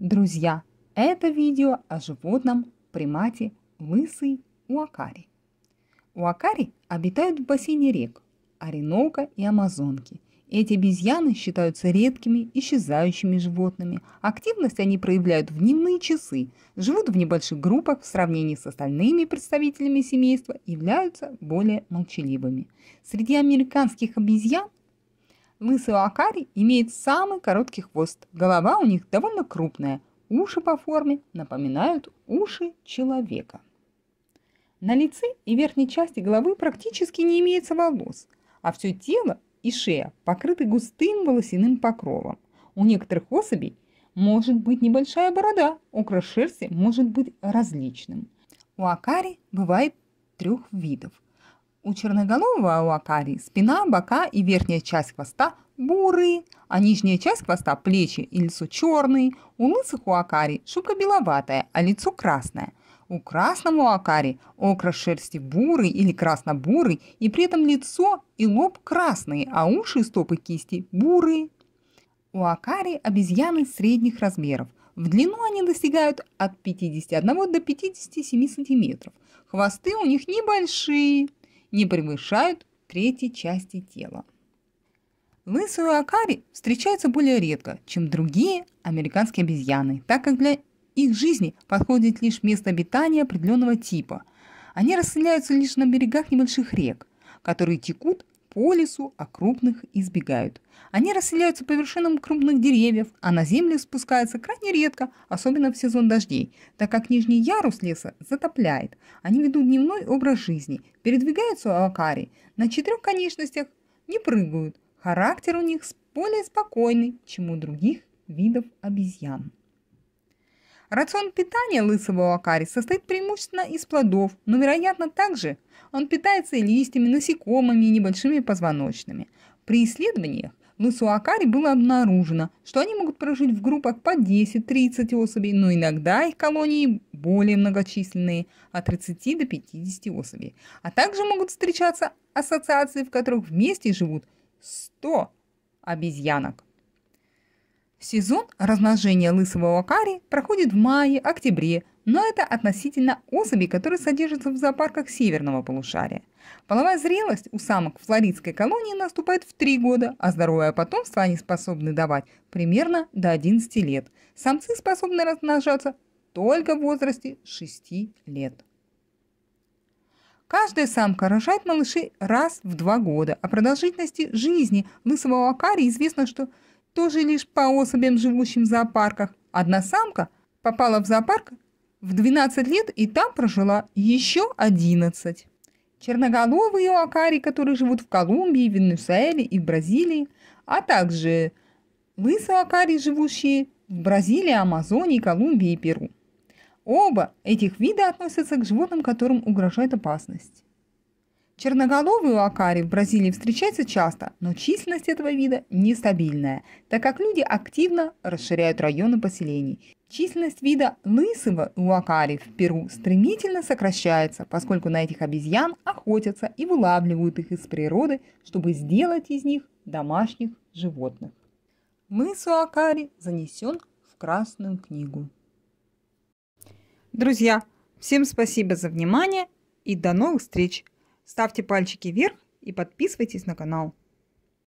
Друзья, это видео о животном примате лысый уакари. Уакари обитают в бассейне рек Оренока и Амазонки. Эти обезьяны считаются редкими исчезающими животными. Активность они проявляют в дневные часы, живут в небольших группах в сравнении с остальными представителями семейства, являются более молчаливыми. Среди американских обезьян Лысый лакарь имеет самый короткий хвост. Голова у них довольно крупная. Уши по форме напоминают уши человека. На лице и верхней части головы практически не имеется волос, а все тело и шея покрыты густым волосяным покровом. У некоторых особей может быть небольшая борода, окрас шерсти может быть различным. У акари бывает трех видов – у черноголового уакари спина, бока и верхняя часть хвоста бурые, а нижняя часть хвоста, плечи и лицо черные. У лысых уакари шубка беловатая, а лицо красное. У красного уакари окрас шерсти бурый или красно-бурый, и при этом лицо и лоб красные, а уши и стопы кисти бурые. У акари обезьяны средних размеров. В длину они достигают от 51 до 57 сантиметров. Хвосты у них небольшие, не превышают третьей части тела. Лысые акари встречаются более редко, чем другие американские обезьяны, так как для их жизни подходит лишь место обитания определенного типа. Они расселяются лишь на берегах небольших рек, которые текут по лесу, а крупных избегают. Они расселяются по вершинам крупных деревьев, а на землю спускаются крайне редко, особенно в сезон дождей, так как нижний ярус леса затопляет. Они ведут дневной образ жизни, передвигаются у авакарий, на четырех конечностях не прыгают. Характер у них более спокойный, чем у других видов обезьян. Рацион питания лысого акари состоит преимущественно из плодов, но, вероятно, также он питается и листьями, насекомыми и небольшими позвоночными. При исследованиях лысу акари было обнаружено, что они могут прожить в группах по 10-30 особей, но иногда их колонии более многочисленные, от 30 до 50 особей. А также могут встречаться ассоциации, в которых вместе живут 100 обезьянок. Сезон размножения лысого вакарии проходит в мае-октябре, но это относительно особи, которые содержатся в зоопарках северного полушария. Половая зрелость у самок в флоридской колонии наступает в 3 года, а здоровое потомство они способны давать примерно до 11 лет. Самцы способны размножаться только в возрасте 6 лет. Каждая самка рожает малышей раз в два года. а продолжительности жизни лысого акария известно, что тоже лишь по особям, живущим в зоопарках. Одна самка попала в зоопарк в 12 лет и там прожила еще 11. Черноголовые окари, которые живут в Колумбии, Венесуэле и Бразилии, а также лысые окари, живущие в Бразилии, Амазонии, Колумбии и Перу. Оба этих вида относятся к животным, которым угрожает опасность. Черноголовый уакари в Бразилии встречается часто, но численность этого вида нестабильная, так как люди активно расширяют районы поселений. Численность вида лысого уакари в Перу стремительно сокращается, поскольку на этих обезьян охотятся и вылавливают их из природы, чтобы сделать из них домашних животных. Мыс Уакари занесен в Красную книгу. Друзья, всем спасибо за внимание и до новых встреч! Ставьте пальчики вверх и подписывайтесь на канал.